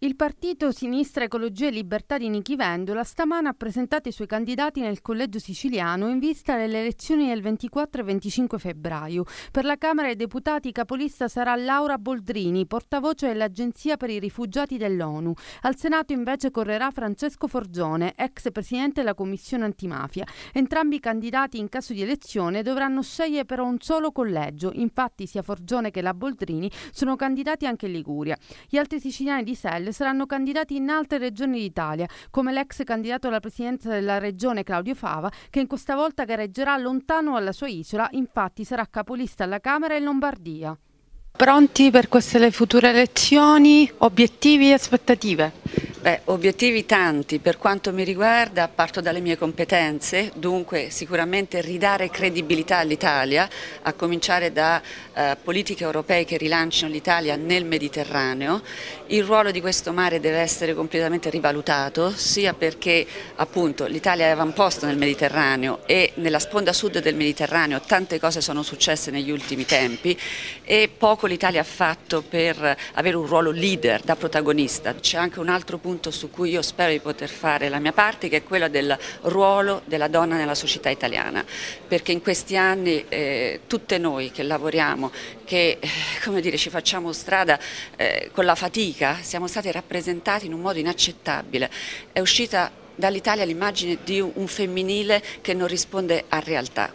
Il partito Sinistra Ecologia e Libertà di Nichi Vendola stamana ha presentato i suoi candidati nel collegio siciliano in vista delle elezioni del 24 e 25 febbraio. Per la Camera dei Deputati capolista sarà Laura Boldrini, portavoce dell'Agenzia per i Rifugiati dell'ONU. Al Senato invece correrà Francesco Forgione, ex presidente della Commissione Antimafia. Entrambi i candidati in caso di elezione dovranno scegliere però un solo collegio. Infatti sia Forgione che la Boldrini sono candidati anche in Liguria. Gli altri siciliani di Sella Stelle saranno candidati in altre regioni d'Italia, come l'ex candidato alla presidenza della regione Claudio Fava, che in questa volta gareggerà lontano dalla sua isola, infatti sarà capolista alla Camera in Lombardia. Pronti per queste future elezioni? Obiettivi e aspettative? Beh, obiettivi tanti, per quanto mi riguarda parto dalle mie competenze, dunque sicuramente ridare credibilità all'Italia, a cominciare da eh, politiche europee che rilancino l'Italia nel Mediterraneo. Il ruolo di questo mare deve essere completamente rivalutato, sia perché appunto l'Italia è avamposto nel Mediterraneo e nella sponda sud del Mediterraneo tante cose sono successe negli ultimi tempi e poco l'Italia ha fatto per avere un ruolo leader da protagonista. C'è anche un altro punto punto su cui io spero di poter fare la mia parte, che è quella del ruolo della donna nella società italiana, perché in questi anni eh, tutte noi che lavoriamo, che eh, come dire, ci facciamo strada eh, con la fatica, siamo state rappresentate in un modo inaccettabile. È uscita dall'Italia l'immagine di un femminile che non risponde a realtà.